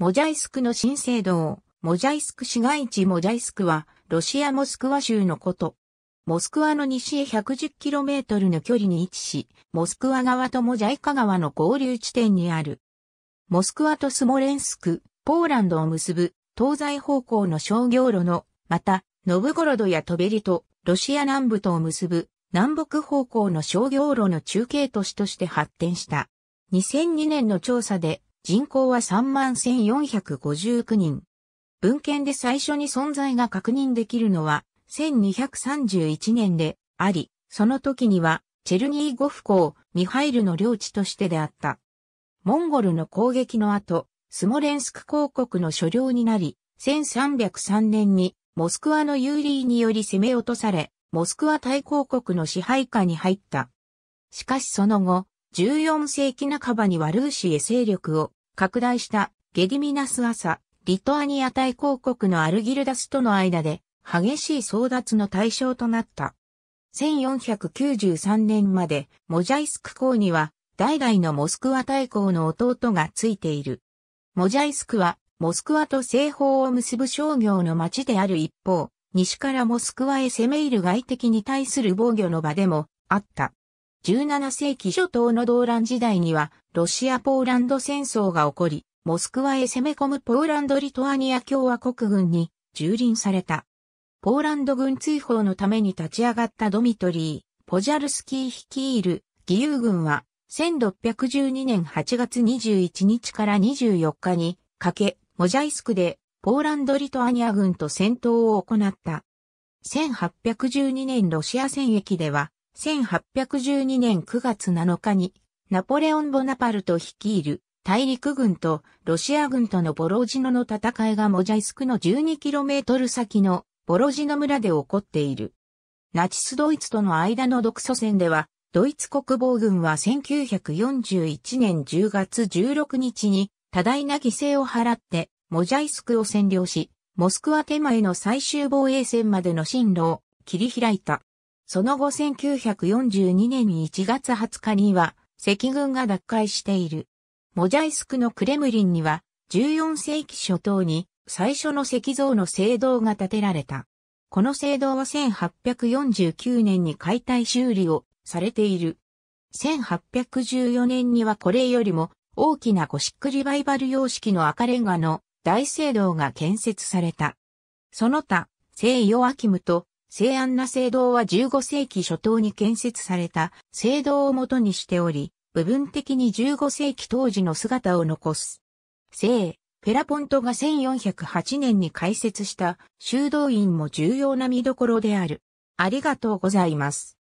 モジャイスクの新聖堂、モジャイスク市街地モジャイスクは、ロシアモスクワ州のこと。モスクワの西へ 110km の距離に位置し、モスクワ側とモジャイカ側の合流地点にある。モスクワとスモレンスク、ポーランドを結ぶ東西方向の商業路の、また、ノブゴロドやトベリとロシア南部とを結ぶ南北方向の商業路の中継都市として発展した。2002年の調査で人口は31,459人。文献で最初に存在が確認できるのは1231年であり、その時にはチェルニーゴフ港、ミハイルの領地としてであった。モンゴルの攻撃の後、スモレンスク公国の所領になり、1303年にモスクワのユーリーにより攻め落とされ、モスクワ大公国の支配下に入った。しかしその後、14世紀半ばにはルーシへ勢力を拡大したゲディミナス朝、リトアニア大公国のアルギルダスとの間で激しい争奪の対象となった。1493年までモジャイスク公には代々のモスクワ大公の弟がついている。モジャイスクはモスクワと西方を結ぶ商業の町である一方、西からモスクワへ攻め入る外敵に対する防御の場でもあった。17世紀初頭の動乱時代には、ロシア・ポーランド戦争が起こり、モスクワへ攻め込むポーランド・リトアニア共和国軍に蹂躙された。ポーランド軍追放のために立ち上がったドミトリー、ポジャルスキー率いる義勇軍は、1612年8月21日から24日にかけ、モジャイスクでポーランド・リトアニア軍と戦闘を行った。1812年ロシア戦役では、1812年9月7日に、ナポレオン・ボナパルト率いる大陸軍とロシア軍とのボロジノの戦いがモジャイスクの 12km 先のボロジノ村で起こっている。ナチスドイツとの間の独ソ戦では、ドイツ国防軍は1941年10月16日に多大な犠牲を払ってモジャイスクを占領し、モスクワ手前の最終防衛線までの進路を切り開いた。その後1942年1月20日には、赤軍が奪回している。モジャイスクのクレムリンには、14世紀初頭に最初の石像の聖堂が建てられた。この聖堂は1849年に解体修理をされている。1814年にはこれよりも大きなゴシックリバイバル様式の赤レンガの大聖堂が建設された。その他、聖ヨアキムと西安な聖堂は15世紀初頭に建設された聖堂をもとにしており、部分的に15世紀当時の姿を残す。聖、フェラポントが1408年に開設した修道院も重要な見どころである。ありがとうございます。